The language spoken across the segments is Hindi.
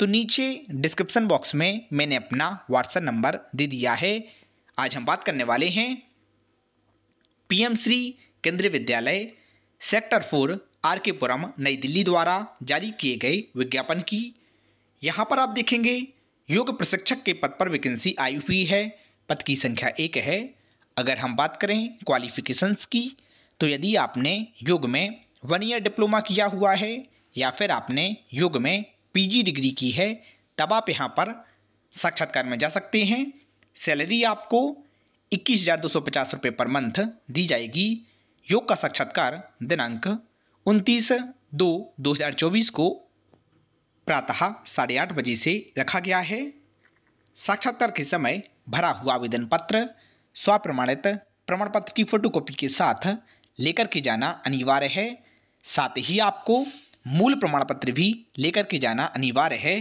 तो नीचे डिस्क्रिप्सन बॉक्स में मैंने अपना व्हाट्सएप नंबर दे दिया है आज हम बात करने वाले हैं पीएम श्री केंद्रीय विद्यालय सेक्टर फोर आर के पुरम नई दिल्ली द्वारा जारी किए गए विज्ञापन की यहाँ पर आप देखेंगे योग प्रशिक्षक के पद पर वैकेंसी आई हुई है पद की संख्या एक है अगर हम बात करें क्वालिफिकेशंस की तो यदि आपने योग में वन ईयर डिप्लोमा किया हुआ है या फिर आपने योग में पीजी डिग्री की है तब आप यहाँ पर साक्षात्कार में जा सकते हैं सैलरी आपको इक्कीस हज़ार दो सौ पचास रुपये पर मंथ दी जाएगी योग का साक्षात्कार दिनांक उनतीस दो दो हज़ार चौबीस को प्रातः साढ़े आठ बजे से रखा गया है साक्षात्कार के समय भरा हुआ आवेदन पत्र स्वप्रमाणित प्रमाण पत्र की फोटोकॉपी के साथ लेकर के जाना अनिवार्य है साथ ही आपको मूल प्रमाण पत्र भी लेकर के जाना अनिवार्य है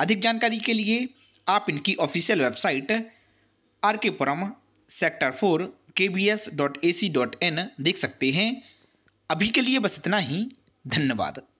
अधिक जानकारी के लिए आप इनकी official website R K Puram sector four K B S dot A C dot in देख सकते हैं अभी के लिए बस इतना ही धन्यवाद